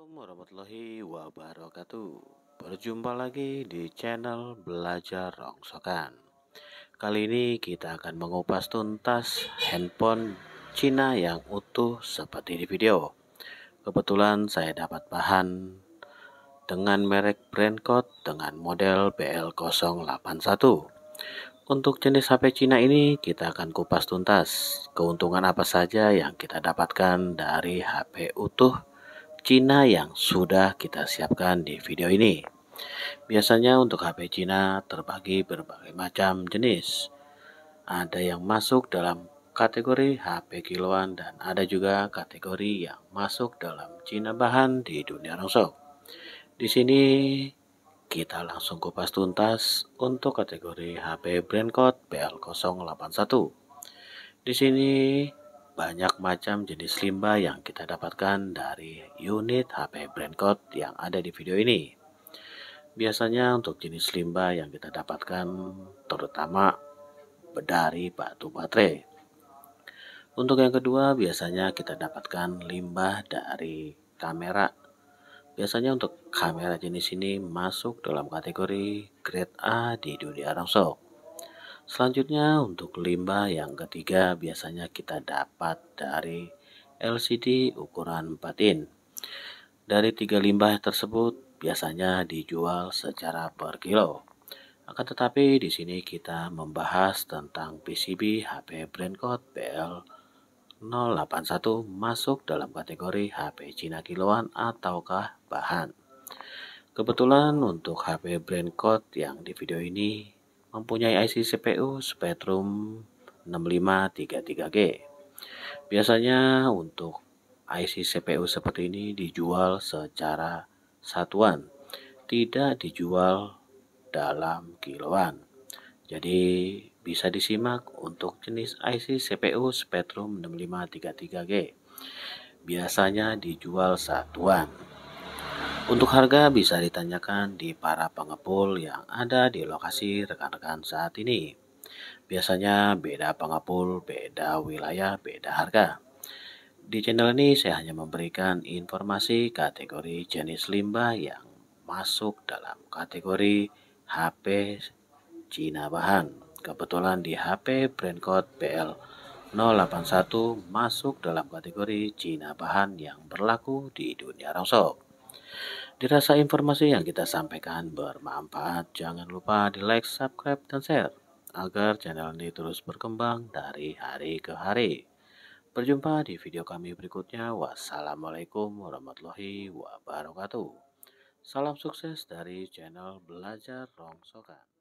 Assalamualaikum warahmatullahi wabarakatuh Berjumpa lagi di channel Belajar Rongsokan Kali ini kita akan mengupas tuntas handphone Cina yang utuh seperti di video Kebetulan saya dapat bahan dengan merek brand code dengan model BL081 Untuk jenis HP Cina ini kita akan kupas tuntas keuntungan apa saja yang kita dapatkan dari HP utuh Cina yang sudah kita siapkan di video ini. Biasanya untuk HP Cina terbagi berbagai macam jenis. Ada yang masuk dalam kategori HP kiloan dan ada juga kategori yang masuk dalam Cina bahan di dunia rongsok. Di sini kita langsung kupas tuntas untuk kategori HP brand code BL081. Di sini banyak macam jenis limbah yang kita dapatkan dari unit HP Brandcode yang ada di video ini. Biasanya untuk jenis limbah yang kita dapatkan terutama dari batu baterai. Untuk yang kedua biasanya kita dapatkan limbah dari kamera. Biasanya untuk kamera jenis ini masuk dalam kategori grade A di dunia Ramsok. Selanjutnya untuk limbah yang ketiga biasanya kita dapat dari LCD ukuran 4 in. Dari tiga limbah tersebut biasanya dijual secara per kilo. Akan tetapi di sini kita membahas tentang PCB HP brand code BL 081 masuk dalam kategori HP Cina kiloan ataukah bahan. Kebetulan untuk HP brand code yang di video ini mempunyai IC CPU Spectrum 6533G. Biasanya untuk IC CPU seperti ini dijual secara satuan, tidak dijual dalam kiloan. Jadi bisa disimak untuk jenis IC CPU Spectrum 6533G. Biasanya dijual satuan. Untuk harga bisa ditanyakan di para pengepul yang ada di lokasi rekan-rekan saat ini. Biasanya beda pengepul, beda wilayah, beda harga. Di channel ini saya hanya memberikan informasi kategori jenis limbah yang masuk dalam kategori HP Cina bahan. Kebetulan di HP brand code BL 081 masuk dalam kategori Cina bahan yang berlaku di dunia rongsok. Dirasa informasi yang kita sampaikan bermanfaat, jangan lupa di like, subscribe, dan share agar channel ini terus berkembang dari hari ke hari. Berjumpa di video kami berikutnya. Wassalamualaikum warahmatullahi wabarakatuh. Salam sukses dari channel Belajar Rongsokan.